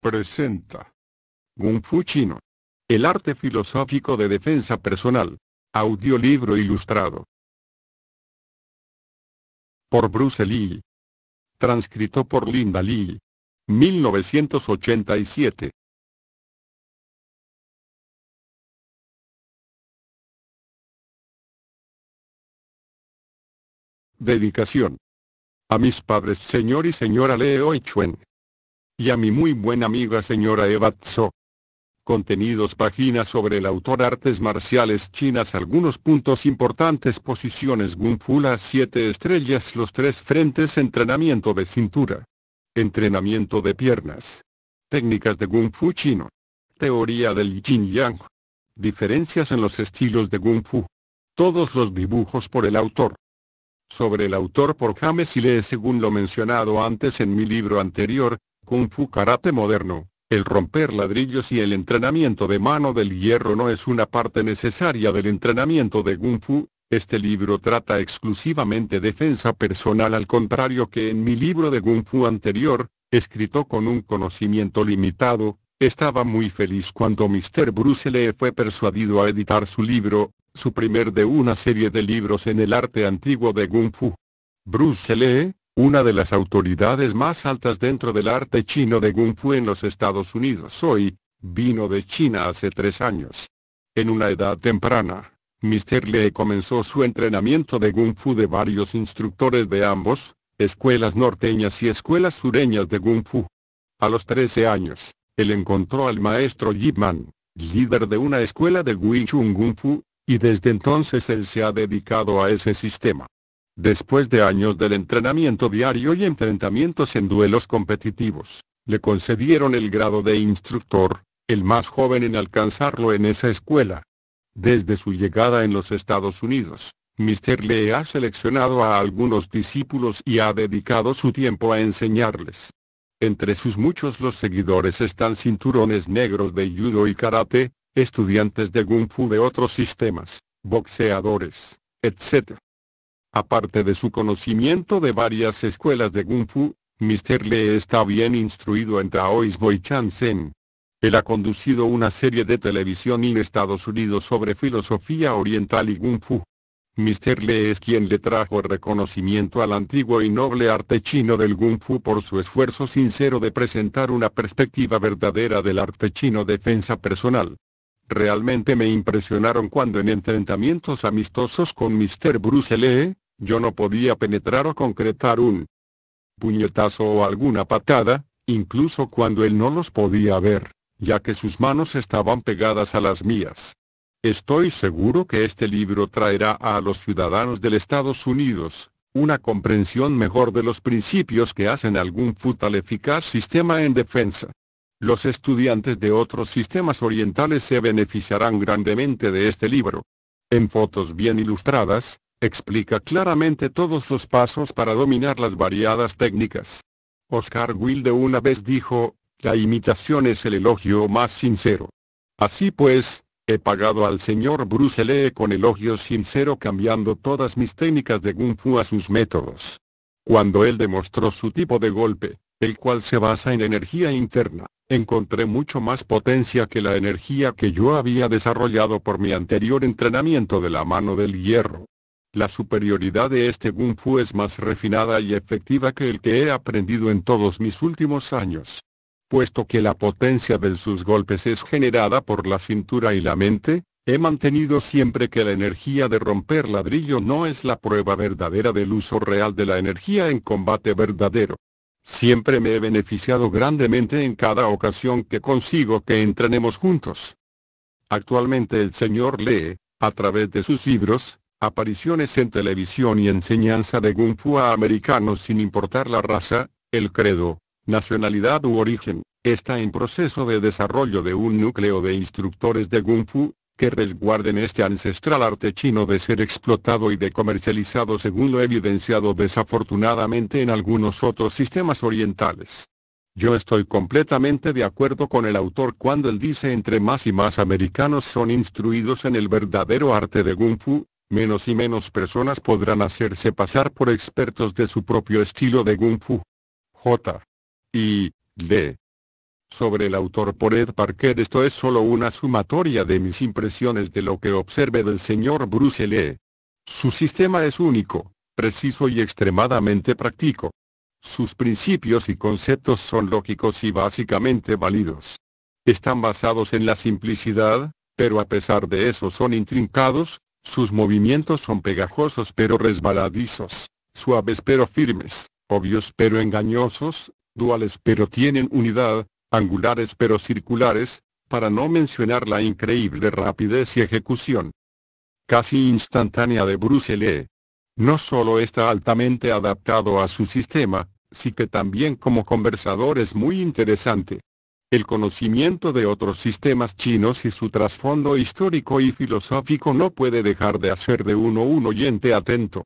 Presenta Kung Fu Chino. El arte filosófico de defensa personal. Audiolibro ilustrado. Por Bruce Lee. Transcrito por Linda Lee. 1987. Dedicación. A mis padres señor y señora Leo y Y a mi muy buena amiga señora Eva Tso. Contenidos páginas sobre el autor Artes marciales chinas Algunos puntos importantes Posiciones Gung Fu las 7 estrellas Los tres frentes Entrenamiento de cintura. Entrenamiento de piernas. Técnicas de Gung Fu chino. Teoría del Yin Yang. Diferencias en los estilos de Gung Fu. Todos los dibujos por el autor sobre el autor por James y Lee según lo mencionado antes en mi libro anterior, Kung Fu Karate Moderno. El romper ladrillos y el entrenamiento de mano del hierro no es una parte necesaria del entrenamiento de Kung Fu, este libro trata exclusivamente defensa personal al contrario que en mi libro de Kung Fu anterior, escrito con un conocimiento limitado, estaba muy feliz cuando Mr. Bruce Lee fue persuadido a editar su libro, su primer de una serie de libros en el arte antiguo de Kung Fu. Bruce Lee, una de las autoridades más altas dentro del arte chino de Kung Fu en los Estados Unidos hoy, vino de China hace tres años. En una edad temprana, Mr. Lee comenzó su entrenamiento de Kung Fu de varios instructores de ambos, escuelas norteñas y escuelas sureñas de Kung Fu. A los 13 años, él encontró al maestro Yip Man, líder de una escuela de Wing Chun Kung Fu, y desde entonces él se ha dedicado a ese sistema. Después de años del entrenamiento diario y enfrentamientos en duelos competitivos, le concedieron el grado de instructor, el más joven en alcanzarlo en esa escuela. Desde su llegada en los Estados Unidos, Mr. Lee ha seleccionado a algunos discípulos y ha dedicado su tiempo a enseñarles. Entre sus muchos los seguidores están cinturones negros de judo y karate, estudiantes de Kung Fu de otros sistemas, boxeadores, etc. Aparte de su conocimiento de varias escuelas de Kung Fu, Mr. Lee está bien instruido en Taoismo y Sen. Él ha conducido una serie de televisión en Estados Unidos sobre filosofía oriental y Kung Fu. Mr. Lee es quien le trajo reconocimiento al antiguo y noble arte chino del Kung Fu por su esfuerzo sincero de presentar una perspectiva verdadera del arte chino defensa personal. Realmente me impresionaron cuando en enfrentamientos amistosos con Mr. Bruce Lee, yo no podía penetrar o concretar un puñetazo o alguna patada, incluso cuando él no los podía ver, ya que sus manos estaban pegadas a las mías. Estoy seguro que este libro traerá a los ciudadanos del Estados Unidos, una comprensión mejor de los principios que hacen algún futal eficaz sistema en defensa. Los estudiantes de otros sistemas orientales se beneficiarán grandemente de este libro. En fotos bien ilustradas, explica claramente todos los pasos para dominar las variadas técnicas. Oscar Wilde una vez dijo, la imitación es el elogio más sincero. Así pues, he pagado al señor Bruce Lee con elogio sincero cambiando todas mis técnicas de Kung Fu a sus métodos. Cuando él demostró su tipo de golpe, el cual se basa en energía interna. Encontré mucho más potencia que la energía que yo había desarrollado por mi anterior entrenamiento de la mano del hierro. La superioridad de este Kung Fu es más refinada y efectiva que el que he aprendido en todos mis últimos años. Puesto que la potencia de sus golpes es generada por la cintura y la mente, he mantenido siempre que la energía de romper ladrillo no es la prueba verdadera del uso real de la energía en combate verdadero. Siempre me he beneficiado grandemente en cada ocasión que consigo que entrenemos juntos. Actualmente el Señor lee, a través de sus libros, apariciones en televisión y enseñanza de Kung Fu a americanos sin importar la raza, el credo, nacionalidad u origen. Está en proceso de desarrollo de un núcleo de instructores de Kung Fu, que resguarden este ancestral arte chino de ser explotado y de comercializado según lo evidenciado desafortunadamente en algunos otros sistemas orientales. Yo estoy completamente de acuerdo con el autor cuando él dice entre más y más americanos son instruidos en el verdadero arte de Kung Fu, menos y menos personas podrán hacerse pasar por expertos de su propio estilo de Kung Fu. J. y D. Sobre el autor por Ed Parker esto es solo una sumatoria de mis impresiones de lo que observe del señor Bruce Su sistema es único, preciso y extremadamente práctico. Sus principios y conceptos son lógicos y básicamente válidos. Están basados en la simplicidad, pero a pesar de eso son intrincados, sus movimientos son pegajosos pero resbaladizos, suaves pero firmes, obvios pero engañosos, duales pero tienen unidad, angulares pero circulares, para no mencionar la increíble rapidez y ejecución casi instantánea de Bruce Lee. No solo está altamente adaptado a su sistema, sí que también como conversador es muy interesante. El conocimiento de otros sistemas chinos y su trasfondo histórico y filosófico no puede dejar de hacer de uno un oyente atento.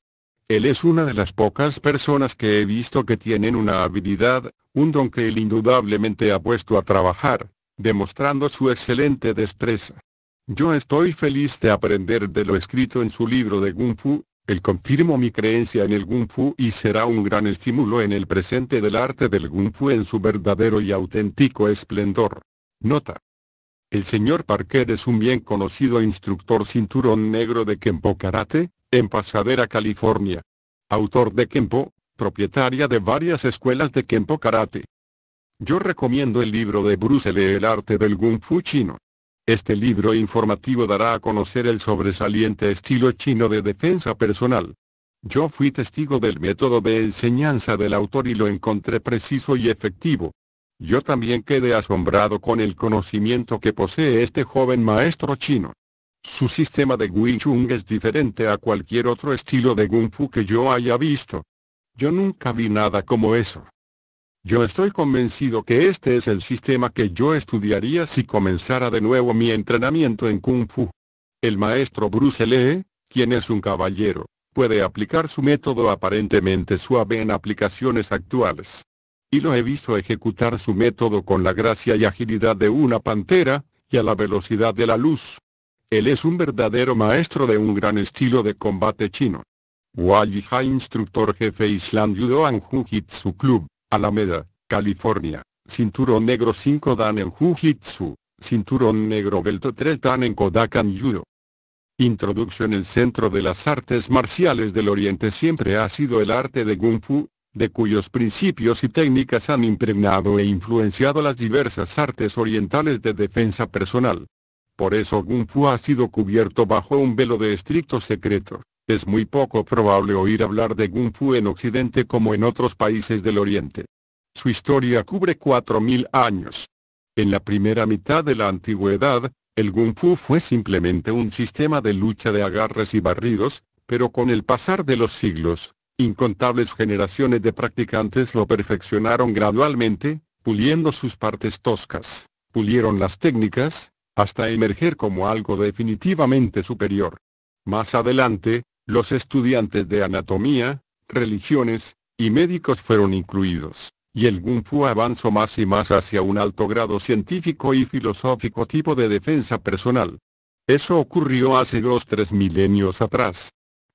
Él es una de las pocas personas que he visto que tienen una habilidad un don que él indudablemente ha puesto a trabajar, demostrando su excelente destreza. Yo estoy feliz de aprender de lo escrito en su libro de Kung Fu, él confirmo mi creencia en el Kung Fu y será un gran estímulo en el presente del arte del Kung Fu en su verdadero y auténtico esplendor. Nota. El señor Parker es un bien conocido instructor cinturón negro de Kempo Karate, en Pasadera California. Autor de Kempo, propietaria de varias escuelas de Kenpo Karate. Yo recomiendo el libro de Bruce Lee El arte del Kung Fu chino. Este libro informativo dará a conocer el sobresaliente estilo chino de defensa personal. Yo fui testigo del método de enseñanza del autor y lo encontré preciso y efectivo. Yo también quedé asombrado con el conocimiento que posee este joven maestro chino. Su sistema de Wing es diferente a cualquier otro estilo de Kung Fu que yo haya visto. Yo nunca vi nada como eso. Yo estoy convencido que este es el sistema que yo estudiaría si comenzara de nuevo mi entrenamiento en Kung Fu. El maestro Bruce Lee, quien es un caballero, puede aplicar su método aparentemente suave en aplicaciones actuales. Y lo he visto ejecutar su método con la gracia y agilidad de una pantera, y a la velocidad de la luz. Él es un verdadero maestro de un gran estilo de combate chino. Ha Instructor Jefe Island Judo and Jujitsu Club, Alameda, California. Cinturón negro 5 dan en Jujitsu Cinturón negro belto 3 dan en Kodakan Judo. Introducción El centro de las artes marciales del Oriente siempre ha sido el arte de Kung Fu, de cuyos principios y técnicas han impregnado e influenciado las diversas artes orientales de defensa personal. Por eso Kung Fu ha sido cubierto bajo un velo de estricto secreto. Es muy poco probable oír hablar de Kung Fu en Occidente como en otros países del Oriente. Su historia cubre 4.000 años. En la primera mitad de la antigüedad, el Kung Fu fue simplemente un sistema de lucha de agarres y barridos, pero con el pasar de los siglos, incontables generaciones de practicantes lo perfeccionaron gradualmente, puliendo sus partes toscas, pulieron las técnicas, hasta emerger como algo definitivamente superior. Más adelante, los estudiantes de anatomía, religiones, y médicos fueron incluidos, y el Kung Fu avanzó más y más hacia un alto grado científico y filosófico tipo de defensa personal. Eso ocurrió hace dos tres milenios atrás.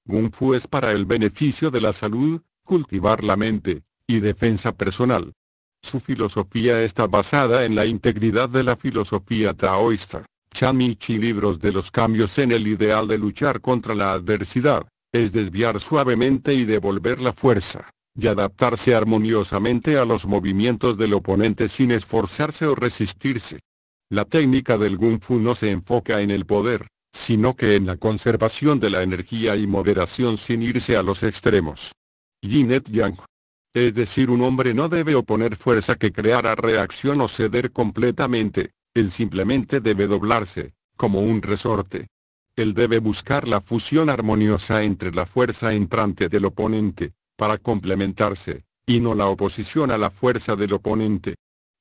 Kung Fu es para el beneficio de la salud, cultivar la mente, y defensa personal. Su filosofía está basada en la integridad de la filosofía taoísta, Chamichi libros de los cambios en el ideal de luchar contra la adversidad es desviar suavemente y devolver la fuerza, y adaptarse armoniosamente a los movimientos del oponente sin esforzarse o resistirse. La técnica del Kung Fu no se enfoca en el poder, sino que en la conservación de la energía y moderación sin irse a los extremos. Jinet Yang. Es decir, un hombre no debe oponer fuerza que creara reacción o ceder completamente, él simplemente debe doblarse, como un resorte, él debe buscar la fusión armoniosa entre la fuerza entrante del oponente, para complementarse, y no la oposición a la fuerza del oponente.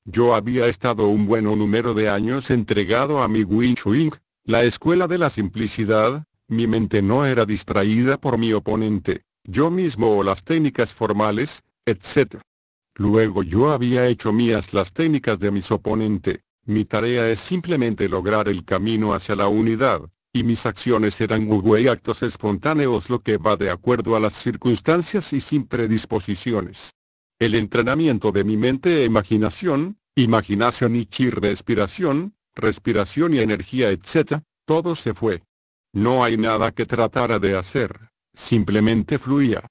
Yo había estado un buen número de años entregado a mi Wing Chun, la escuela de la simplicidad, mi mente no era distraída por mi oponente, yo mismo o las técnicas formales, etc. Luego yo había hecho mías las técnicas de mis oponente, mi tarea es simplemente lograr el camino hacia la unidad, y mis acciones eran y actos espontáneos lo que va de acuerdo a las circunstancias y sin predisposiciones. El entrenamiento de mi mente e imaginación, imaginación y chi respiración, respiración y energía etc., todo se fue. No hay nada que tratara de hacer, simplemente fluía.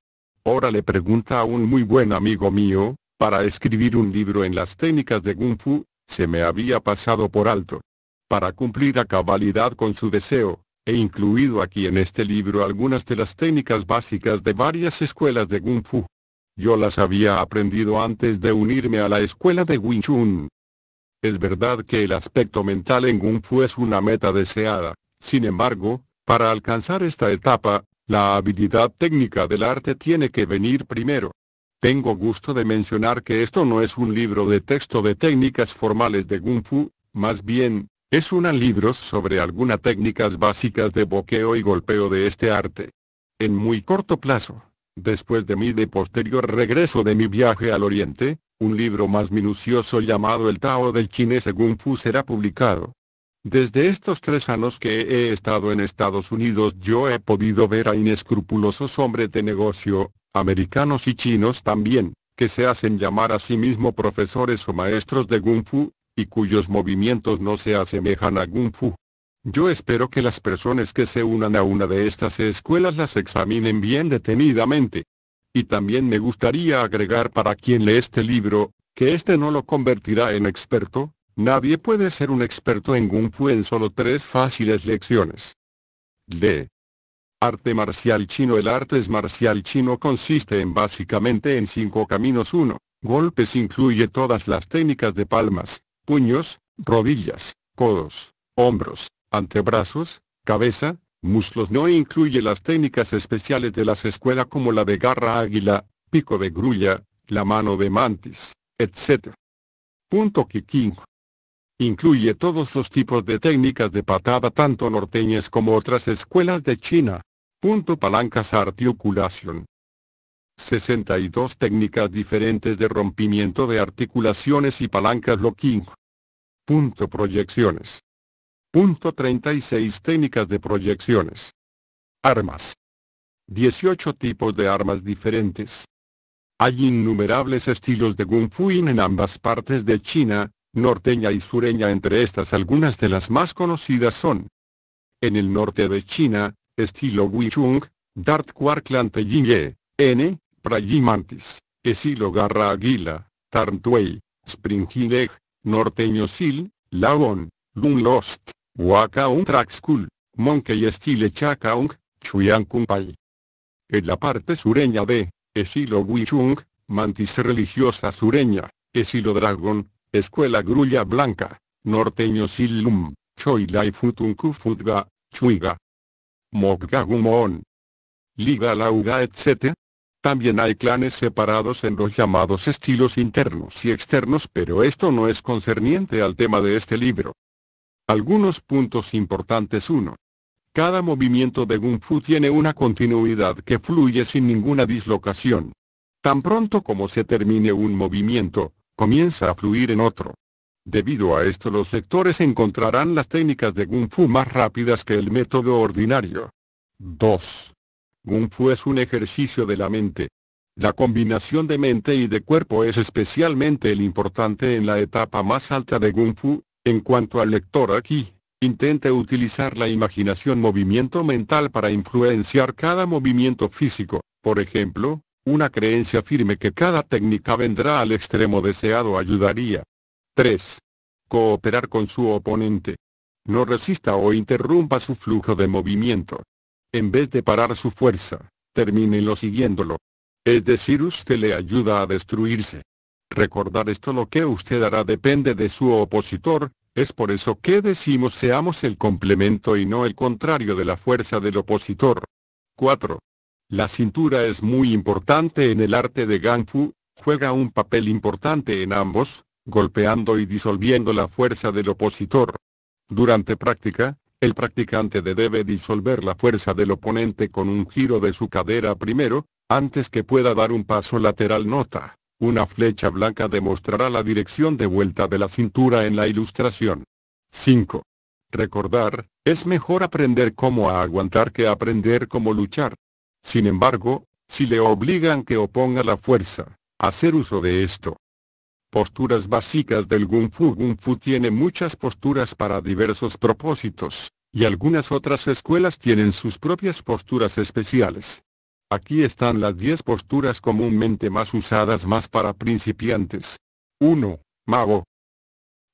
Ahora le pregunta a un muy buen amigo mío, para escribir un libro en las técnicas de Kung Fu, se me había pasado por alto para cumplir a cabalidad con su deseo, he incluido aquí en este libro algunas de las técnicas básicas de varias escuelas de Kung Fu. Yo las había aprendido antes de unirme a la escuela de Wing Chun. Es verdad que el aspecto mental en Kung Fu es una meta deseada, sin embargo, para alcanzar esta etapa, la habilidad técnica del arte tiene que venir primero. Tengo gusto de mencionar que esto no es un libro de texto de técnicas formales de Kung Fu, más bien, es una libros sobre algunas técnicas básicas de boqueo y golpeo de este arte. En muy corto plazo, después de mi de posterior regreso de mi viaje al oriente, un libro más minucioso llamado El Tao del Chinese según Fu será publicado. Desde estos tres años que he estado en Estados Unidos yo he podido ver a inescrupulosos hombres de negocio, americanos y chinos también, que se hacen llamar a sí mismo profesores o maestros de Kung Fu, y cuyos movimientos no se asemejan a Kung Fu. Yo espero que las personas que se unan a una de estas escuelas las examinen bien detenidamente. Y también me gustaría agregar para quien lee este libro, que este no lo convertirá en experto, nadie puede ser un experto en Kung Fu en solo tres fáciles lecciones. D. Arte marcial chino El arte es marcial chino consiste en básicamente en cinco caminos 1. Golpes incluye todas las técnicas de palmas, puños, rodillas, codos, hombros, antebrazos, cabeza, muslos. No incluye las técnicas especiales de las escuelas como la de garra águila, pico de grulla, la mano de mantis, etc. Punto Kiking. Incluye todos los tipos de técnicas de patada tanto norteñas como otras escuelas de China. Punto palancas articulación. 62 técnicas diferentes de rompimiento de articulaciones y palancas locking. Punto proyecciones. Punto 36 técnicas de proyecciones. Armas. 18 tipos de armas diferentes. Hay innumerables estilos de Kung Fu en ambas partes de China, norteña y sureña entre estas algunas de las más conocidas son. En el norte de China, estilo Wichung, Dart Quark Ye, N, Prayimantis, Esilo Garra Águila, Tarntuey, Spring Norteño Sil, Laon, Dunlost, Wakaung School, Monkey Estile Chakaung, Chuyang Kumpai. En la parte sureña de Esilo Wichung, Mantis religiosa sureña, Esilo Dragon, Escuela Grulla Blanca, Norteño Silum, Lai Futunku Futga, Chuiga. Gumon, Liga Lauga etc. También hay clanes separados en los llamados estilos internos y externos pero esto no es concerniente al tema de este libro. Algunos puntos importantes 1. Cada movimiento de Kung Fu tiene una continuidad que fluye sin ninguna dislocación. Tan pronto como se termine un movimiento, comienza a fluir en otro. Debido a esto los lectores encontrarán las técnicas de Kung Fu más rápidas que el método ordinario. 2. Fu es un ejercicio de la mente. La combinación de mente y de cuerpo es especialmente el importante en la etapa más alta de Gunfu. En cuanto al lector aquí, intente utilizar la imaginación movimiento mental para influenciar cada movimiento físico. Por ejemplo, una creencia firme que cada técnica vendrá al extremo deseado ayudaría. 3. Cooperar con su oponente. No resista o interrumpa su flujo de movimiento. En vez de parar su fuerza, lo siguiéndolo. Es decir, usted le ayuda a destruirse. Recordar esto lo que usted hará depende de su opositor, es por eso que decimos seamos el complemento y no el contrario de la fuerza del opositor. 4. La cintura es muy importante en el arte de fu. juega un papel importante en ambos, golpeando y disolviendo la fuerza del opositor. Durante práctica, el practicante de debe disolver la fuerza del oponente con un giro de su cadera primero, antes que pueda dar un paso lateral nota. Una flecha blanca demostrará la dirección de vuelta de la cintura en la ilustración. 5. Recordar, es mejor aprender cómo aguantar que aprender cómo luchar. Sin embargo, si le obligan que oponga la fuerza, hacer uso de esto, Posturas básicas del Kung Fu Kung Fu tiene muchas posturas para diversos propósitos, y algunas otras escuelas tienen sus propias posturas especiales. Aquí están las 10 posturas comúnmente más usadas más para principiantes. 1. Mago.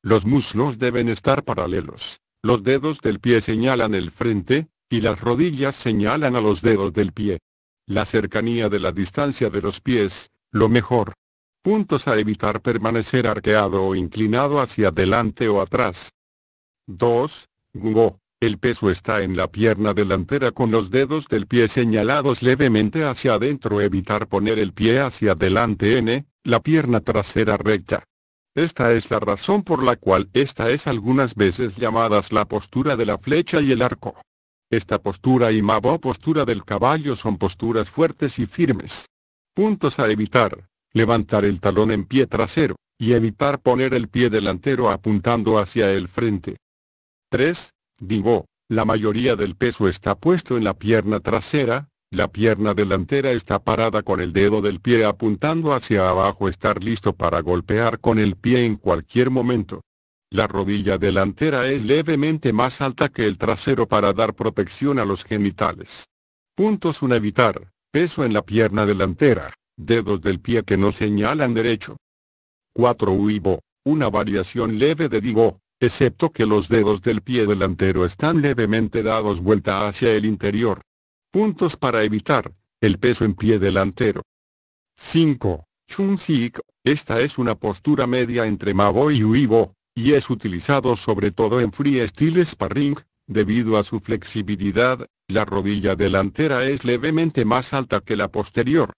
Los muslos deben estar paralelos. Los dedos del pie señalan el frente, y las rodillas señalan a los dedos del pie. La cercanía de la distancia de los pies, lo mejor. Puntos a evitar permanecer arqueado o inclinado hacia adelante o atrás. 2. Go. El peso está en la pierna delantera con los dedos del pie señalados levemente hacia adentro. Evitar poner el pie hacia adelante N, e, la pierna trasera recta. Esta es la razón por la cual esta es algunas veces llamadas la postura de la flecha y el arco. Esta postura y Mabo postura del caballo son posturas fuertes y firmes. Puntos a evitar levantar el talón en pie trasero, y evitar poner el pie delantero apuntando hacia el frente. 3. Digo, la mayoría del peso está puesto en la pierna trasera, la pierna delantera está parada con el dedo del pie apuntando hacia abajo estar listo para golpear con el pie en cualquier momento. La rodilla delantera es levemente más alta que el trasero para dar protección a los genitales. Puntos 1. Evitar, peso en la pierna delantera dedos del pie que no señalan derecho. 4. Uibo, una variación leve de digo, excepto que los dedos del pie delantero están levemente dados vuelta hacia el interior. Puntos para evitar, el peso en pie delantero. 5. Chun-sik, esta es una postura media entre Mabo y Uibo, y es utilizado sobre todo en Free Style sparring, debido a su flexibilidad, la rodilla delantera es levemente más alta que la posterior.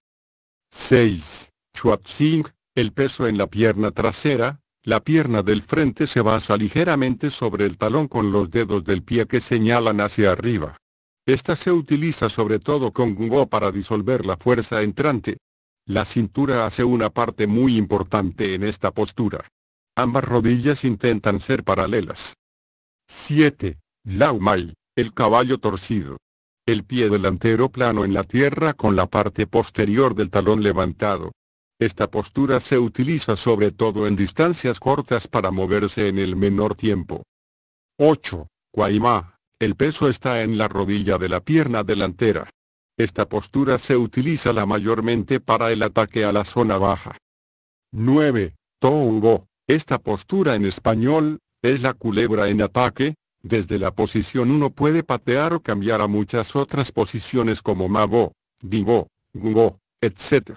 6. Chuatzing, el peso en la pierna trasera, la pierna del frente se basa ligeramente sobre el talón con los dedos del pie que señalan hacia arriba. Esta se utiliza sobre todo con Gungo para disolver la fuerza entrante. La cintura hace una parte muy importante en esta postura. Ambas rodillas intentan ser paralelas. 7. Mai, el caballo torcido. El pie delantero plano en la tierra con la parte posterior del talón levantado. Esta postura se utiliza sobre todo en distancias cortas para moverse en el menor tiempo. 8. Guaymá. El peso está en la rodilla de la pierna delantera. Esta postura se utiliza la mayormente para el ataque a la zona baja. 9. Toubo. Esta postura en español, es la culebra en ataque, desde la posición 1 puede patear o cambiar a muchas otras posiciones como mago, Divo, gugo, etc.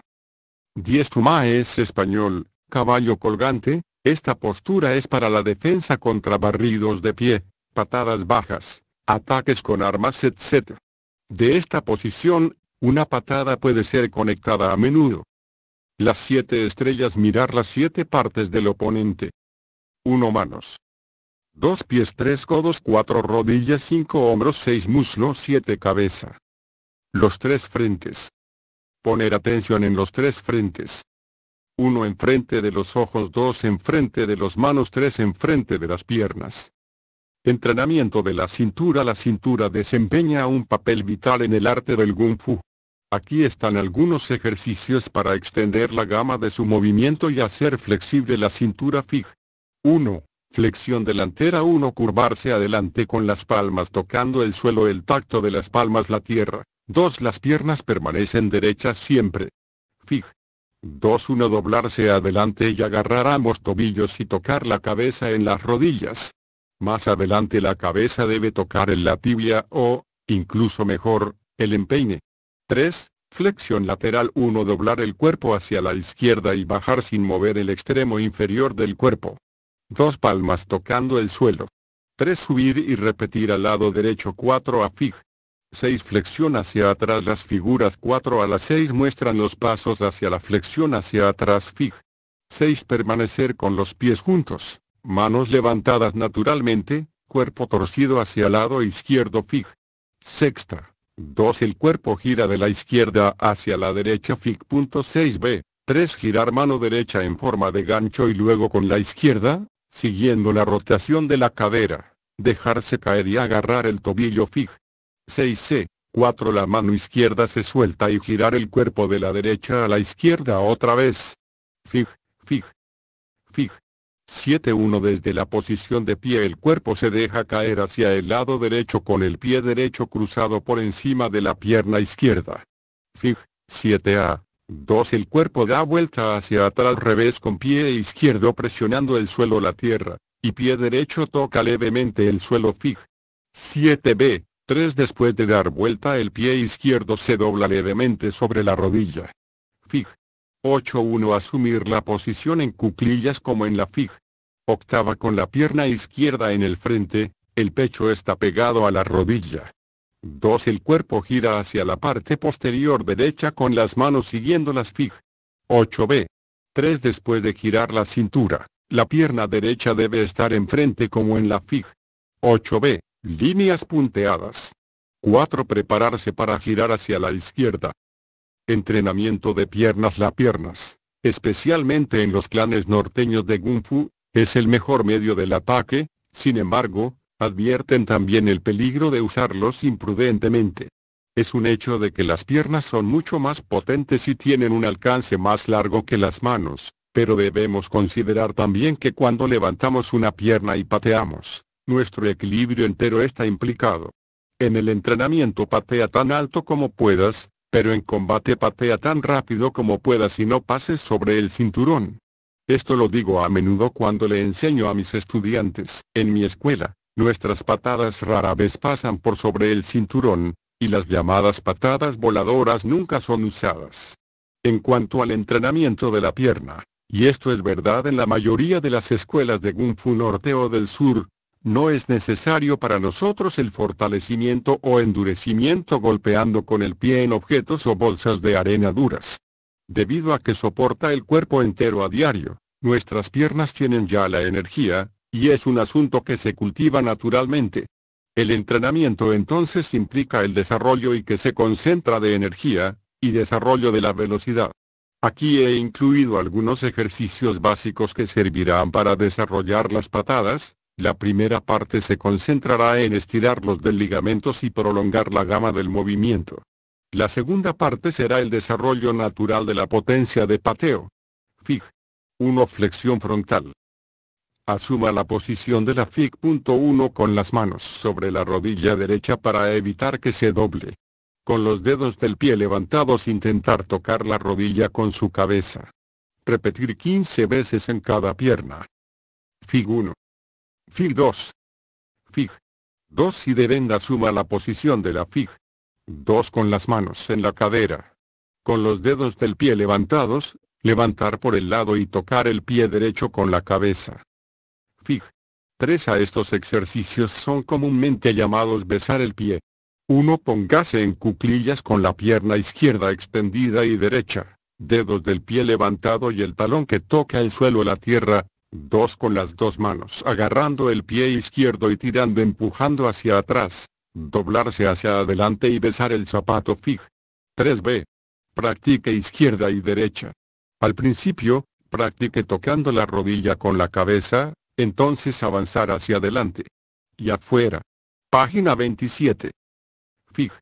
ma es español, caballo colgante, esta postura es para la defensa contra barridos de pie, patadas bajas, ataques con armas etc. De esta posición, una patada puede ser conectada a menudo. Las siete estrellas mirar las siete partes del oponente. 1 manos. Dos pies tres codos cuatro rodillas 5 hombros 6 muslos siete cabeza. Los tres frentes. Poner atención en los tres frentes. 1 enfrente de los ojos dos enfrente de los manos tres enfrente de las piernas. Entrenamiento de la cintura La cintura desempeña un papel vital en el arte del gung Fu. Aquí están algunos ejercicios para extender la gama de su movimiento y hacer flexible la cintura fija. 1. Flexión delantera 1 curvarse adelante con las palmas tocando el suelo el tacto de las palmas la tierra. 2 las piernas permanecen derechas siempre. Fij. 2 1 doblarse adelante y agarrar ambos tobillos y tocar la cabeza en las rodillas. Más adelante la cabeza debe tocar en la tibia o, incluso mejor, el empeine. 3. Flexión lateral 1 doblar el cuerpo hacia la izquierda y bajar sin mover el extremo inferior del cuerpo. Dos palmas tocando el suelo. 3 subir y repetir al lado derecho 4 a fig. 6 flexión hacia atrás las figuras 4 a las 6 muestran los pasos hacia la flexión hacia atrás fig. 6 permanecer con los pies juntos, manos levantadas naturalmente, cuerpo torcido hacia el lado izquierdo fig. Sexta. 2 el cuerpo gira de la izquierda hacia la derecha fig. 6b. 3 girar mano derecha en forma de gancho y luego con la izquierda, siguiendo la rotación de la cadera, dejarse caer y agarrar el tobillo FIG 6C. 4. La mano izquierda se suelta y girar el cuerpo de la derecha a la izquierda otra vez. FIG FIG fij. 7.1 Desde la posición de pie el cuerpo se deja caer hacia el lado derecho con el pie derecho cruzado por encima de la pierna izquierda. FIG 7A. 2. El cuerpo da vuelta hacia atrás revés con pie izquierdo presionando el suelo la tierra, y pie derecho toca levemente el suelo FIG. 7b. 3. Después de dar vuelta el pie izquierdo se dobla levemente sobre la rodilla. FIG. 8. 1. Asumir la posición en cuclillas como en la FIG. Octava con la pierna izquierda en el frente, el pecho está pegado a la rodilla. 2. El cuerpo gira hacia la parte posterior derecha con las manos siguiendo las FIG. 8b. 3. Después de girar la cintura, la pierna derecha debe estar enfrente como en la FIG. 8b. Líneas punteadas. 4. Prepararse para girar hacia la izquierda. Entrenamiento de piernas. La piernas, especialmente en los clanes norteños de Kung Fu, es el mejor medio del ataque, sin embargo, advierten también el peligro de usarlos imprudentemente. Es un hecho de que las piernas son mucho más potentes y tienen un alcance más largo que las manos, pero debemos considerar también que cuando levantamos una pierna y pateamos, nuestro equilibrio entero está implicado. En el entrenamiento patea tan alto como puedas, pero en combate patea tan rápido como puedas y no pases sobre el cinturón. Esto lo digo a menudo cuando le enseño a mis estudiantes, en mi escuela, Nuestras patadas rara vez pasan por sobre el cinturón, y las llamadas patadas voladoras nunca son usadas. En cuanto al entrenamiento de la pierna, y esto es verdad en la mayoría de las escuelas de Kung Fu norte o del sur, no es necesario para nosotros el fortalecimiento o endurecimiento golpeando con el pie en objetos o bolsas de arena duras. Debido a que soporta el cuerpo entero a diario, nuestras piernas tienen ya la energía, y es un asunto que se cultiva naturalmente. El entrenamiento entonces implica el desarrollo y que se concentra de energía, y desarrollo de la velocidad. Aquí he incluido algunos ejercicios básicos que servirán para desarrollar las patadas, la primera parte se concentrará en estirar los desligamentos y prolongar la gama del movimiento. La segunda parte será el desarrollo natural de la potencia de pateo. FIG. 1. Flexión frontal. Asuma la posición de la FIG.1 con las manos sobre la rodilla derecha para evitar que se doble. Con los dedos del pie levantados intentar tocar la rodilla con su cabeza. Repetir 15 veces en cada pierna. FIG 1. FIG 2. FIG 2 y venda suma la posición de la FIG. 2 con las manos en la cadera. Con los dedos del pie levantados, levantar por el lado y tocar el pie derecho con la cabeza. Fig. 3 a estos ejercicios son comúnmente llamados besar el pie. 1 Póngase en cuclillas con la pierna izquierda extendida y derecha, dedos del pie levantado y el talón que toca el suelo o la tierra, 2. Con las dos manos agarrando el pie izquierdo y tirando empujando hacia atrás, doblarse hacia adelante y besar el zapato fig. 3b. Practique izquierda y derecha. Al principio, practique tocando la rodilla con la cabeza, entonces avanzar hacia adelante. Y afuera. Página 27. Fig.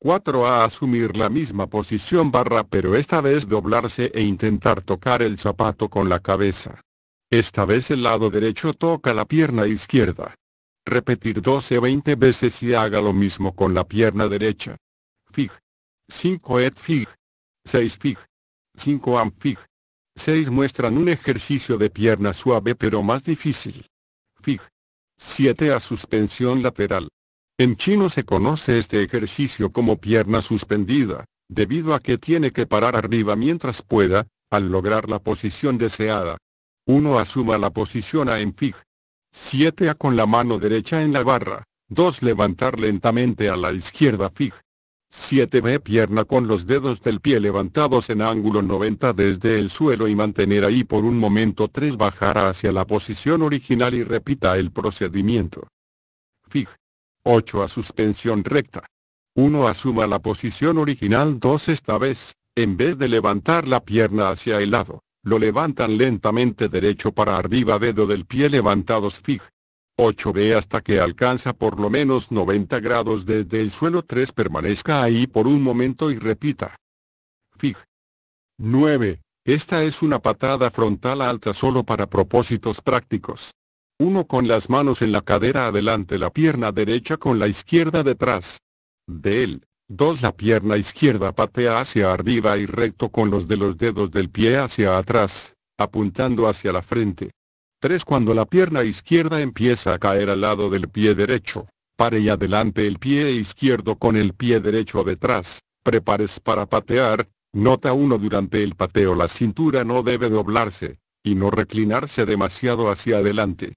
4a asumir la misma posición barra pero esta vez doblarse e intentar tocar el zapato con la cabeza. Esta vez el lado derecho toca la pierna izquierda. Repetir 12-20 veces y haga lo mismo con la pierna derecha. Fig. 5 et fig. 6 fig. 5 am fig. 6 muestran un ejercicio de pierna suave pero más difícil. Fig. 7 a suspensión lateral. En chino se conoce este ejercicio como pierna suspendida, debido a que tiene que parar arriba mientras pueda, al lograr la posición deseada. Uno asuma la posición A en Fig. 7 a con la mano derecha en la barra, 2 levantar lentamente a la izquierda Fig. 7b pierna con los dedos del pie levantados en ángulo 90 desde el suelo y mantener ahí por un momento 3 bajar hacia la posición original y repita el procedimiento. Fig. 8 a suspensión recta. 1 asuma la posición original 2 esta vez, en vez de levantar la pierna hacia el lado, lo levantan lentamente derecho para arriba dedo del pie levantados fig. 8B hasta que alcanza por lo menos 90 grados desde el suelo 3 permanezca ahí por un momento y repita. Fig. 9. Esta es una patada frontal alta solo para propósitos prácticos. 1. con las manos en la cadera adelante la pierna derecha con la izquierda detrás. De él. 2. La pierna izquierda patea hacia arriba y recto con los de los dedos del pie hacia atrás, apuntando hacia la frente. 3. Cuando la pierna izquierda empieza a caer al lado del pie derecho, pare y adelante el pie izquierdo con el pie derecho detrás, prepares para patear, nota 1 durante el pateo la cintura no debe doblarse, y no reclinarse demasiado hacia adelante.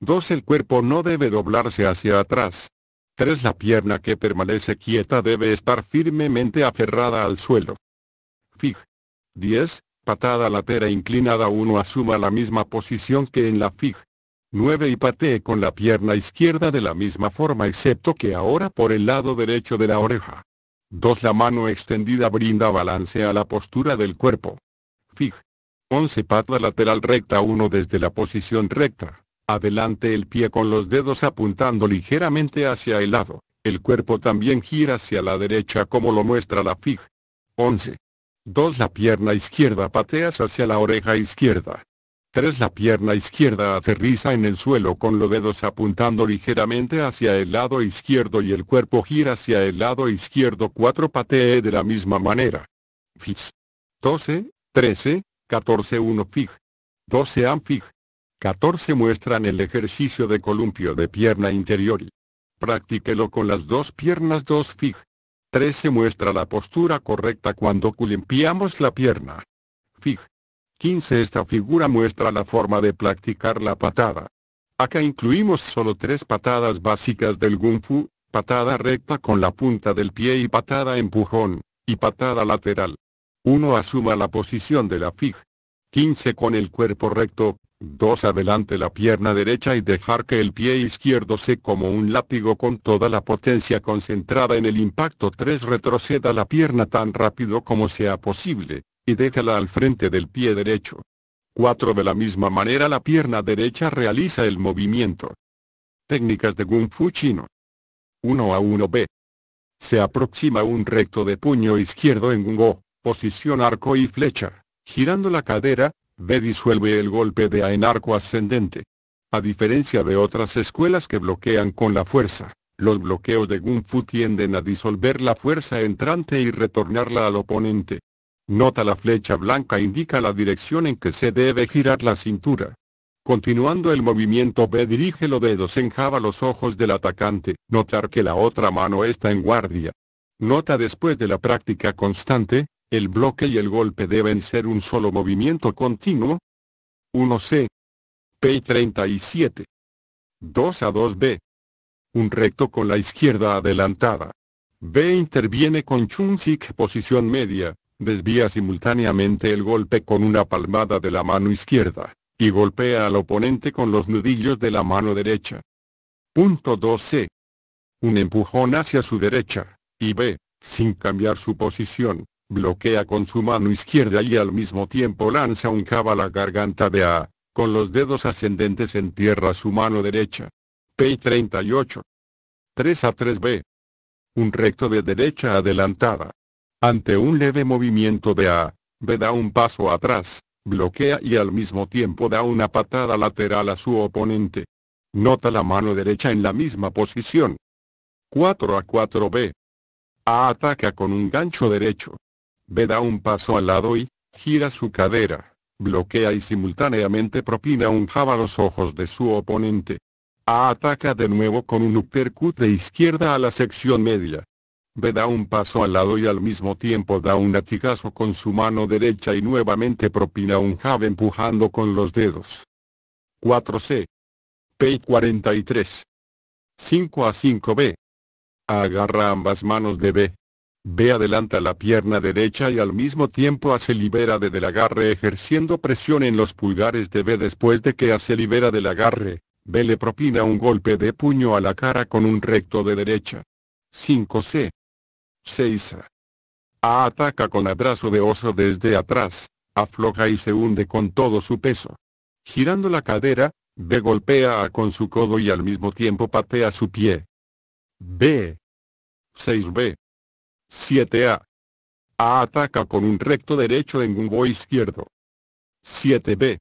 2. El cuerpo no debe doblarse hacia atrás. 3. La pierna que permanece quieta debe estar firmemente aferrada al suelo. Fij. 10. Patada lateral inclinada 1 asuma la misma posición que en la FIG. 9 y patee con la pierna izquierda de la misma forma excepto que ahora por el lado derecho de la oreja. 2. La mano extendida brinda balance a la postura del cuerpo. Fig. 11. Pata lateral recta 1 desde la posición recta. Adelante el pie con los dedos apuntando ligeramente hacia el lado. El cuerpo también gira hacia la derecha como lo muestra la FIG. 11. 2. La pierna izquierda pateas hacia la oreja izquierda. 3. La pierna izquierda aterriza en el suelo con los dedos apuntando ligeramente hacia el lado izquierdo y el cuerpo gira hacia el lado izquierdo. 4. Patee de la misma manera. Fix. 12, 13, 14. 1. Fig. 12. Am fig. 14. Muestran el ejercicio de columpio de pierna interior. Practíquelo con las dos piernas. 2. Fig. 13 muestra la postura correcta cuando culimpiamos la pierna. Fig. 15 Esta figura muestra la forma de practicar la patada. Acá incluimos solo tres patadas básicas del Kung Fu, patada recta con la punta del pie y patada empujón, y patada lateral. Uno asuma la posición de la FIG. 15 con el cuerpo recto, 2 adelante la pierna derecha y dejar que el pie izquierdo se como un látigo con toda la potencia concentrada en el impacto 3 retroceda la pierna tan rápido como sea posible, y déjala al frente del pie derecho. 4 de la misma manera la pierna derecha realiza el movimiento. Técnicas de Kung Fu chino. 1 a 1b. Se aproxima un recto de puño izquierdo en Gungo, posición arco y flecha, girando la cadera, B disuelve el golpe de A en arco ascendente. A diferencia de otras escuelas que bloquean con la fuerza, los bloqueos de Kung Fu tienden a disolver la fuerza entrante y retornarla al oponente. Nota la flecha blanca indica la dirección en que se debe girar la cintura. Continuando el movimiento B dirige los dedos en java los ojos del atacante, notar que la otra mano está en guardia. Nota después de la práctica constante, el bloque y el golpe deben ser un solo movimiento continuo. 1C. P37. 2 a 2B. Un recto con la izquierda adelantada. B interviene con Chun-Sik posición media, desvía simultáneamente el golpe con una palmada de la mano izquierda, y golpea al oponente con los nudillos de la mano derecha. Punto 2C. Un empujón hacia su derecha, y B, sin cambiar su posición, bloquea con su mano izquierda y al mismo tiempo lanza un cava la garganta de A, con los dedos ascendentes en tierra su mano derecha. p 38. 3 a 3b. Un recto de derecha adelantada. Ante un leve movimiento de A, B da un paso atrás, bloquea y al mismo tiempo da una patada lateral a su oponente. Nota la mano derecha en la misma posición. 4 a 4b. A ataca con un gancho derecho. B da un paso al lado y, gira su cadera, bloquea y simultáneamente propina un jab a los ojos de su oponente. A ataca de nuevo con un uppercut de izquierda a la sección media. B da un paso al lado y al mismo tiempo da un achigazo con su mano derecha y nuevamente propina un jab empujando con los dedos. 4C. P43. 5 a 5B. Agarra ambas manos de B. B adelanta la pierna derecha y al mismo tiempo A se libera de del agarre ejerciendo presión en los pulgares de B después de que A se libera del agarre, B le propina un golpe de puño a la cara con un recto de derecha. 5C. 6A. A ataca con abrazo de oso desde atrás, afloja y se hunde con todo su peso. Girando la cadera, B golpea A con su codo y al mismo tiempo patea su pie. B. 6B. 7A. A ataca con un recto derecho en gumbo izquierdo. 7B.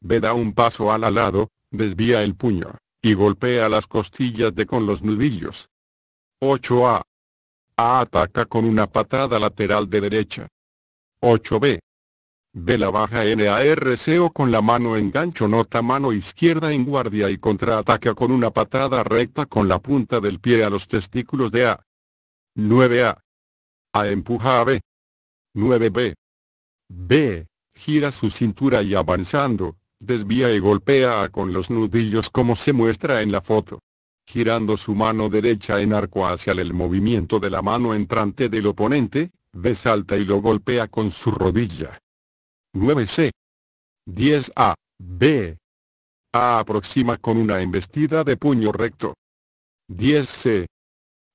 B da un paso al lado, desvía el puño, y golpea las costillas de con los nudillos. 8A. A ataca con una patada lateral de derecha. 8B. B la baja NARCO con la mano en gancho nota mano izquierda en guardia y contraataca con una patada recta con la punta del pie a los testículos de A. 9A. A empuja a B. 9B. B. Gira su cintura y avanzando, desvía y golpea A con los nudillos como se muestra en la foto. Girando su mano derecha en arco hacia el movimiento de la mano entrante del oponente, B salta y lo golpea con su rodilla. 9C. 10A. B. A aproxima con una embestida de puño recto. 10C.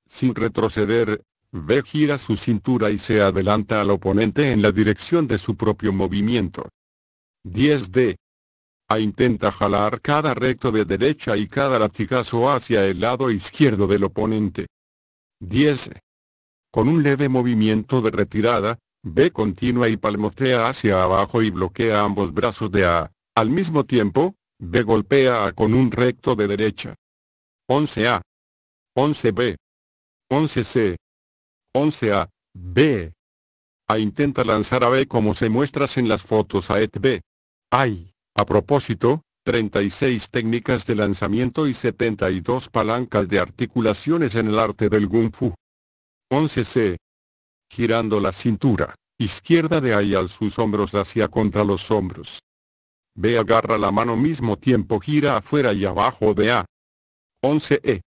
Sin retroceder, B gira su cintura y se adelanta al oponente en la dirección de su propio movimiento. 10D. A intenta jalar cada recto de derecha y cada latigazo hacia el lado izquierdo del oponente. 10. Con un leve movimiento de retirada, B continúa y palmotea hacia abajo y bloquea ambos brazos de A. Al mismo tiempo, B golpea A con un recto de derecha. 11A. 11B. 11C. 11A, B. A intenta lanzar a B como se muestras en las fotos a et B. Hay, a propósito, 36 técnicas de lanzamiento y 72 palancas de articulaciones en el arte del Kung Fu. 11C. Girando la cintura, izquierda de A y al sus hombros hacia contra los hombros. B agarra la mano mismo tiempo gira afuera y abajo de A. 11E.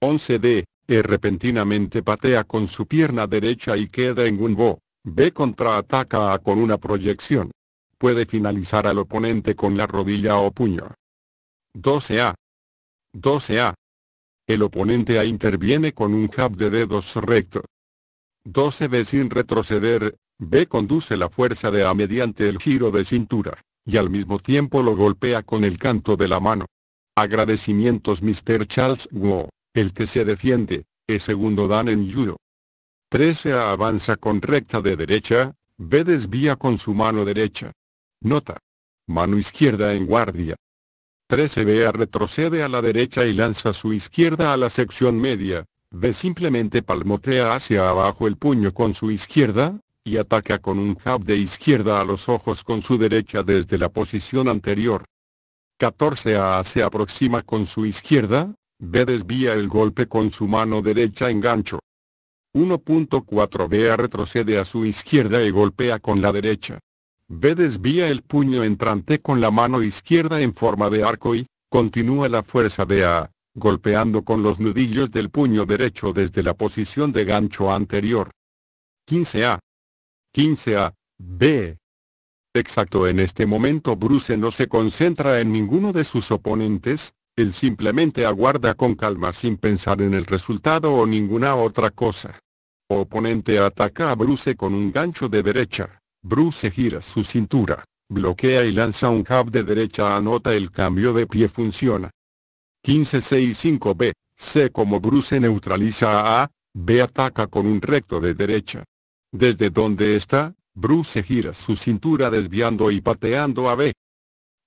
11D. E. E repentinamente patea con su pierna derecha y queda en un Bo. B contraataca A con una proyección. Puede finalizar al oponente con la rodilla o puño. 12A. E 12A. E el oponente A interviene con un jab de dedos recto. 12B e sin retroceder, B conduce la fuerza de A mediante el giro de cintura, y al mismo tiempo lo golpea con el canto de la mano. Agradecimientos Mr. Charles Wu. El que se defiende, es segundo dan en judo. 13 A avanza con recta de derecha, B desvía con su mano derecha. Nota. Mano izquierda en guardia. 13 B retrocede a la derecha y lanza su izquierda a la sección media, B simplemente palmotea hacia abajo el puño con su izquierda, y ataca con un jab de izquierda a los ojos con su derecha desde la posición anterior. 14 A se aproxima con su izquierda, B desvía el golpe con su mano derecha en gancho. 1.4 B retrocede a su izquierda y golpea con la derecha. B desvía el puño entrante con la mano izquierda en forma de arco y, continúa la fuerza de A, golpeando con los nudillos del puño derecho desde la posición de gancho anterior. 15A. 15A. B. Exacto en este momento Bruce no se concentra en ninguno de sus oponentes, él simplemente aguarda con calma sin pensar en el resultado o ninguna otra cosa. Oponente ataca a Bruce con un gancho de derecha. Bruce gira su cintura, bloquea y lanza un jab de derecha. Anota el cambio de pie funciona. 15-6-5-B. C como Bruce neutraliza a A, B ataca con un recto de derecha. Desde donde está, Bruce gira su cintura desviando y pateando a B.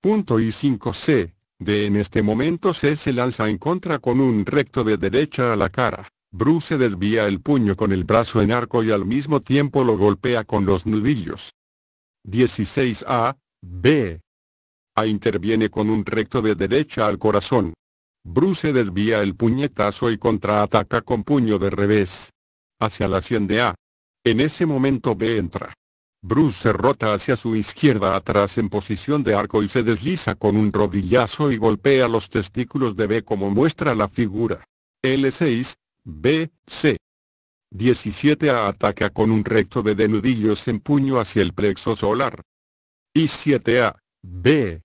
Punto y 5C, de en este momento C se lanza en contra con un recto de derecha a la cara. Bruce desvía el puño con el brazo en arco y al mismo tiempo lo golpea con los nudillos. 16A, B. A interviene con un recto de derecha al corazón. Bruce desvía el puñetazo y contraataca con puño de revés. Hacia la 100 de A. En ese momento B entra. Bruce se rota hacia su izquierda atrás en posición de arco y se desliza con un rodillazo y golpea los testículos de B como muestra la figura. L6, B, C. 17A ataca con un recto de denudillos en puño hacia el plexo solar. y 7 a B.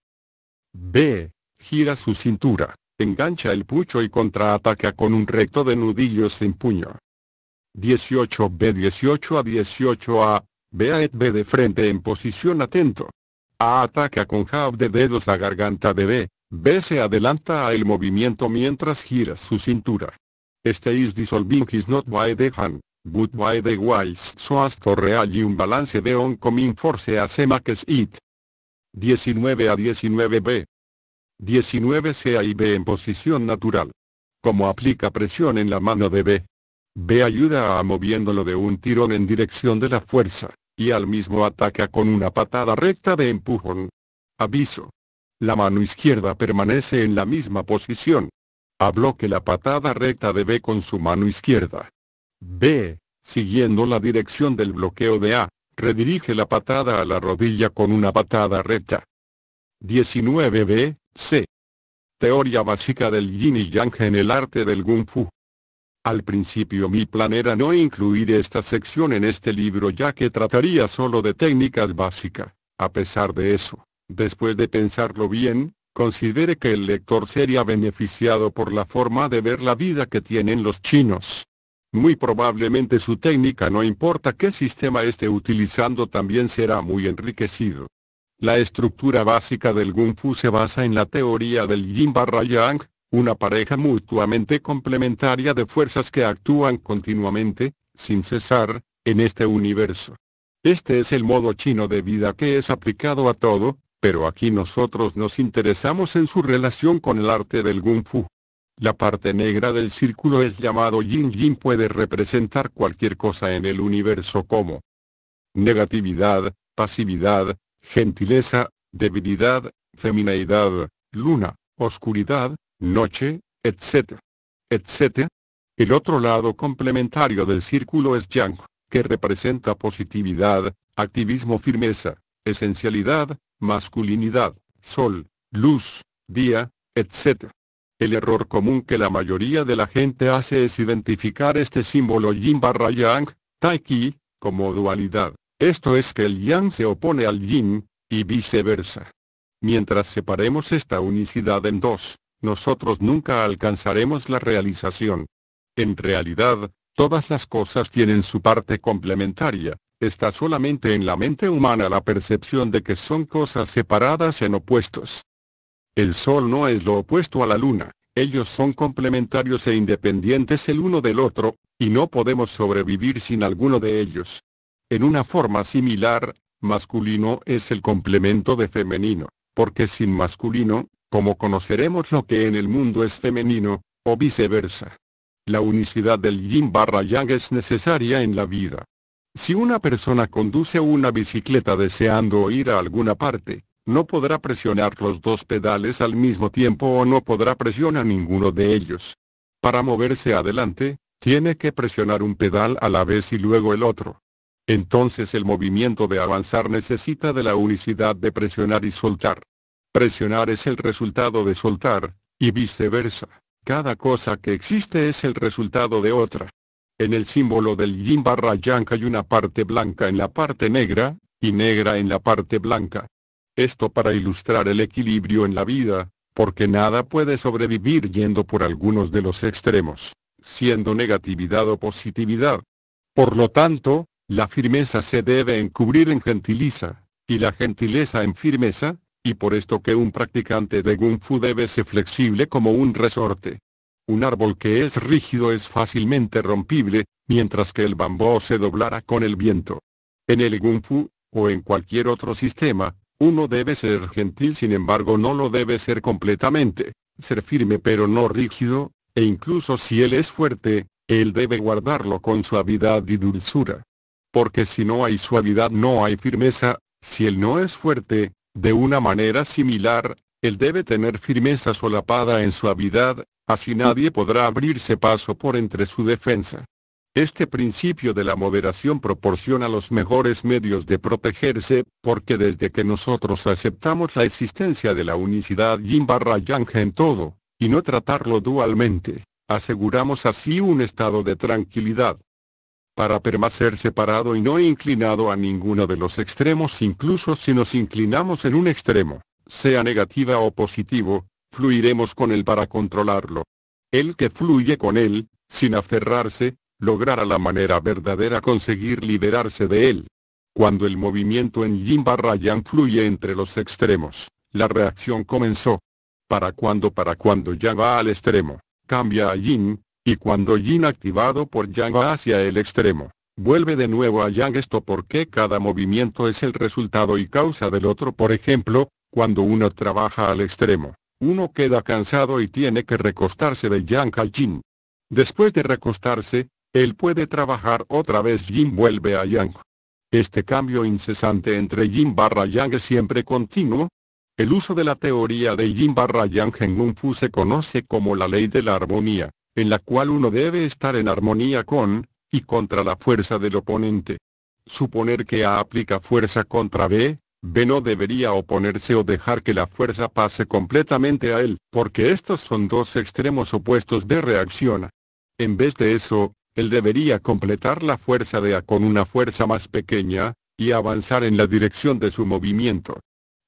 B, gira su cintura, engancha el pucho y contraataca con un recto de nudillos en puño. 18B 18A 18A, et B de frente en posición atento. A ataca con jab de dedos a garganta de B. B se adelanta a el movimiento mientras gira su cintura. Este is dissolving his not by the hand, but by the wise so real y un balance de oncoming force que makes it. 19 a 19b. 19c y b en posición natural. Como aplica presión en la mano de b. B ayuda a moviéndolo de un tirón en dirección de la fuerza y al mismo ataca con una patada recta de empujón. Aviso. La mano izquierda permanece en la misma posición. A bloque la patada recta de B con su mano izquierda. B, siguiendo la dirección del bloqueo de A, redirige la patada a la rodilla con una patada recta. 19b, C. Teoría básica del yin y yang en el arte del kung fu. Al principio mi plan era no incluir esta sección en este libro ya que trataría solo de técnicas básicas. A pesar de eso, después de pensarlo bien, considere que el lector sería beneficiado por la forma de ver la vida que tienen los chinos. Muy probablemente su técnica no importa qué sistema esté utilizando también será muy enriquecido. La estructura básica del Gung Fu se basa en la teoría del Yin barra Yang, una pareja mutuamente complementaria de fuerzas que actúan continuamente, sin cesar, en este universo. Este es el modo chino de vida que es aplicado a todo, pero aquí nosotros nos interesamos en su relación con el arte del Kung Fu. La parte negra del círculo es llamado Yin Yin puede representar cualquier cosa en el universo como negatividad, pasividad, gentileza, debilidad, femineidad, luna, oscuridad, noche, etc. etc. El otro lado complementario del círculo es Yang, que representa positividad, activismo firmeza, esencialidad, masculinidad, sol, luz, día, etc. El error común que la mayoría de la gente hace es identificar este símbolo yin barra yang, tai chi, como dualidad. Esto es que el yang se opone al yin, y viceversa. Mientras separemos esta unicidad en dos, nosotros nunca alcanzaremos la realización. En realidad, todas las cosas tienen su parte complementaria, está solamente en la mente humana la percepción de que son cosas separadas en opuestos. El Sol no es lo opuesto a la Luna, ellos son complementarios e independientes el uno del otro, y no podemos sobrevivir sin alguno de ellos. En una forma similar, masculino es el complemento de femenino, porque sin masculino, como conoceremos lo que en el mundo es femenino, o viceversa. La unicidad del yin barra yang es necesaria en la vida. Si una persona conduce una bicicleta deseando ir a alguna parte, no podrá presionar los dos pedales al mismo tiempo o no podrá presionar ninguno de ellos. Para moverse adelante, tiene que presionar un pedal a la vez y luego el otro. Entonces el movimiento de avanzar necesita de la unicidad de presionar y soltar. Presionar es el resultado de soltar, y viceversa. Cada cosa que existe es el resultado de otra. En el símbolo del yin barra yang hay una parte blanca en la parte negra, y negra en la parte blanca. Esto para ilustrar el equilibrio en la vida, porque nada puede sobrevivir yendo por algunos de los extremos, siendo negatividad o positividad. Por lo tanto, la firmeza se debe encubrir en gentiliza, y la gentileza en firmeza, y por esto que un practicante de Kung Fu debe ser flexible como un resorte. Un árbol que es rígido es fácilmente rompible, mientras que el bambú se doblará con el viento. En el Kung Fu, o en cualquier otro sistema, uno debe ser gentil sin embargo no lo debe ser completamente, ser firme pero no rígido, e incluso si él es fuerte, él debe guardarlo con suavidad y dulzura. Porque si no hay suavidad no hay firmeza, si él no es fuerte, de una manera similar, él debe tener firmeza solapada en suavidad, así nadie podrá abrirse paso por entre su defensa. Este principio de la moderación proporciona los mejores medios de protegerse, porque desde que nosotros aceptamos la existencia de la unicidad yin barra yang en todo, y no tratarlo dualmente, aseguramos así un estado de tranquilidad para permanecer separado y no inclinado a ninguno de los extremos incluso si nos inclinamos en un extremo, sea negativa o positivo, fluiremos con él para controlarlo. El que fluye con él, sin aferrarse, logrará la manera verdadera conseguir liberarse de él. Cuando el movimiento en Yin barra Yang fluye entre los extremos, la reacción comenzó. Para cuando para cuando ya va al extremo, cambia a Yin, y cuando Yin activado por Yang hacia el extremo, vuelve de nuevo a Yang esto porque cada movimiento es el resultado y causa del otro. Por ejemplo, cuando uno trabaja al extremo, uno queda cansado y tiene que recostarse de Yang a Yin. Después de recostarse, él puede trabajar otra vez Yin vuelve a Yang. Este cambio incesante entre Yin barra Yang es siempre continuo. El uso de la teoría de Yin barra Yang en Kung Fu se conoce como la ley de la armonía, en la cual uno debe estar en armonía con, y contra la fuerza del oponente. Suponer que A aplica fuerza contra B, B no debería oponerse o dejar que la fuerza pase completamente a él, porque estos son dos extremos opuestos de reacción. En vez de eso, él debería completar la fuerza de A con una fuerza más pequeña, y avanzar en la dirección de su movimiento.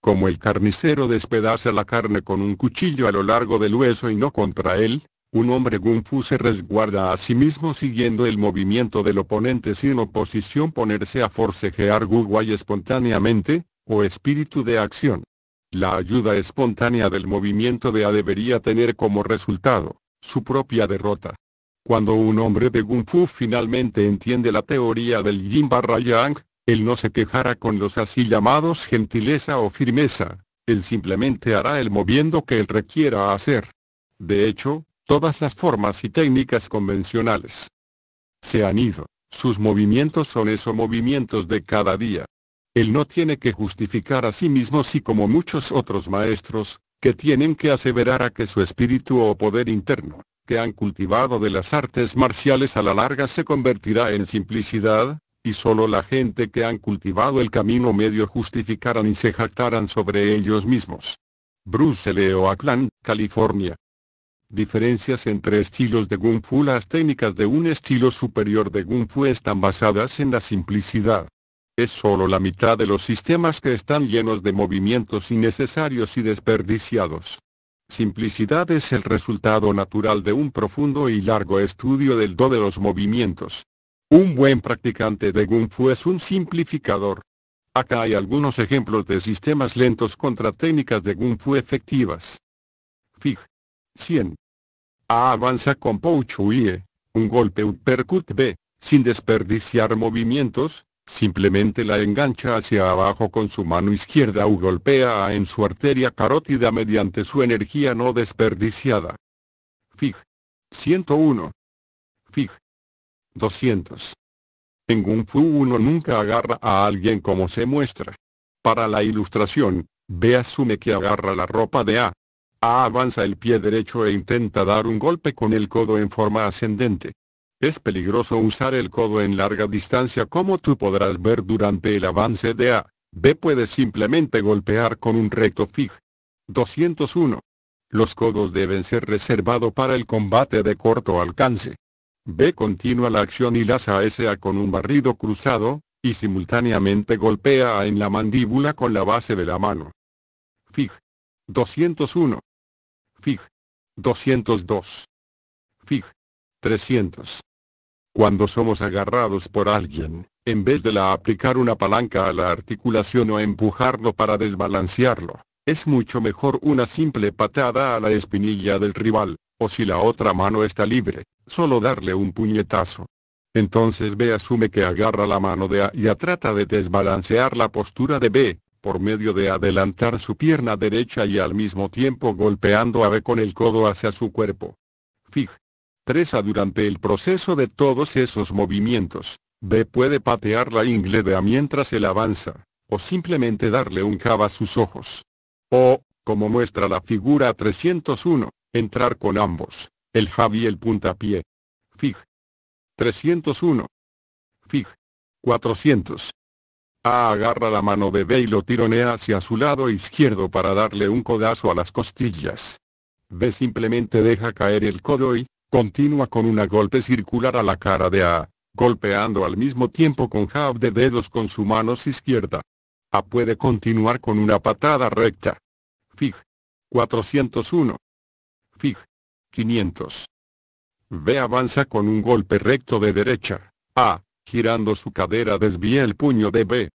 Como el carnicero despedaza la carne con un cuchillo a lo largo del hueso y no contra él, un hombre Fu se resguarda a sí mismo siguiendo el movimiento del oponente sin oposición ponerse a forcejear Guay espontáneamente, o espíritu de acción. La ayuda espontánea del movimiento de A debería tener como resultado, su propia derrota. Cuando un hombre de Fu finalmente entiende la teoría del Yin barra Yang, él no se quejará con los así llamados gentileza o firmeza, él simplemente hará el moviendo que él requiera hacer. De hecho, todas las formas y técnicas convencionales. Se han ido, sus movimientos son esos movimientos de cada día. Él no tiene que justificar a sí mismo si como muchos otros maestros, que tienen que aseverar a que su espíritu o poder interno, que han cultivado de las artes marciales a la larga se convertirá en simplicidad, y solo la gente que han cultivado el camino medio justificarán y se jactarán sobre ellos mismos. Bruce Leo Aklan, California, Diferencias entre estilos de Kung Fu Las técnicas de un estilo superior de Kung Fu están basadas en la simplicidad. Es sólo la mitad de los sistemas que están llenos de movimientos innecesarios y desperdiciados. Simplicidad es el resultado natural de un profundo y largo estudio del do de los movimientos. Un buen practicante de Kung Fu es un simplificador. Acá hay algunos ejemplos de sistemas lentos contra técnicas de Kung Fu efectivas. Fig. 100. A avanza con Pouchuie, eh. un golpe un percut B, sin desperdiciar movimientos, simplemente la engancha hacia abajo con su mano izquierda u golpea A en su arteria carótida mediante su energía no desperdiciada. Fig. 101. Fig. 200. En Kung Fu uno nunca agarra a alguien como se muestra. Para la ilustración, B asume que agarra la ropa de A, a avanza el pie derecho e intenta dar un golpe con el codo en forma ascendente. Es peligroso usar el codo en larga distancia como tú podrás ver durante el avance de A. B puede simplemente golpear con un recto fig. 201. Los codos deben ser reservados para el combate de corto alcance. B continúa la acción y laza a SA con un barrido cruzado, y simultáneamente golpea a en la mandíbula con la base de la mano. Fig. 201. Fig. 202. Fig. 300. Cuando somos agarrados por alguien, en vez de la aplicar una palanca a la articulación o empujarlo para desbalancearlo, es mucho mejor una simple patada a la espinilla del rival, o si la otra mano está libre, solo darle un puñetazo. Entonces B asume que agarra la mano de A y A trata de desbalancear la postura de B, por medio de adelantar su pierna derecha y al mismo tiempo golpeando a B con el codo hacia su cuerpo. Fig. 3 a durante el proceso de todos esos movimientos, B puede patear la ingle de A mientras él avanza, o simplemente darle un jab a sus ojos. O, como muestra la figura 301, entrar con ambos, el jab y el puntapié. Fig. 301. Fig. 400. A ah, agarra la mano de B y lo tironea hacia su lado izquierdo para darle un codazo a las costillas. B simplemente deja caer el codo y, continúa con una golpe circular a la cara de A, golpeando al mismo tiempo con jab de dedos con su mano izquierda. A puede continuar con una patada recta. Fig. 401. Fig. 500. B avanza con un golpe recto de derecha. A, girando su cadera desvía el puño de B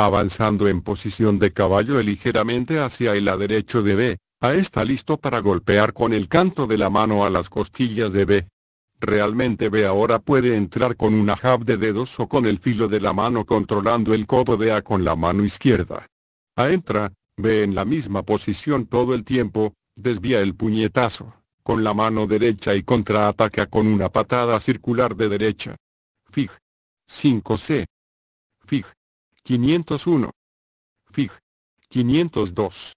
avanzando en posición de caballo ligeramente hacia el lado derecho de B, A está listo para golpear con el canto de la mano a las costillas de B. Realmente B ahora puede entrar con una jab de dedos o con el filo de la mano controlando el codo de A con la mano izquierda. A entra, B en la misma posición todo el tiempo, desvía el puñetazo, con la mano derecha y contraataca con una patada circular de derecha. Fig. 5C. Fig. 501. Fig. 502.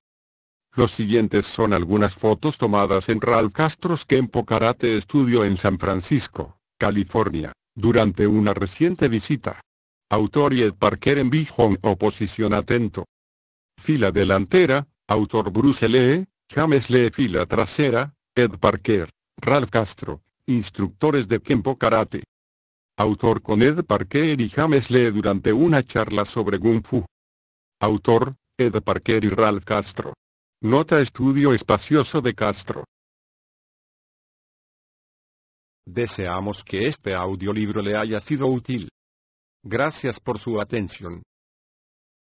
Los siguientes son algunas fotos tomadas en Ral Castro's Kempo Karate Studio en San Francisco, California, durante una reciente visita. Autor y Ed Parker en Bijon Oposición Atento. Fila delantera, autor Bruce Lee, James Lee Fila trasera, Ed Parker, Ralph Castro, instructores de Kempo Karate. Autor con Ed Parker y James Lee durante una charla sobre Kung Fu. Autor, Ed Parker y Ralph Castro. Nota Estudio Espacioso de Castro. Deseamos que este audiolibro le haya sido útil. Gracias por su atención.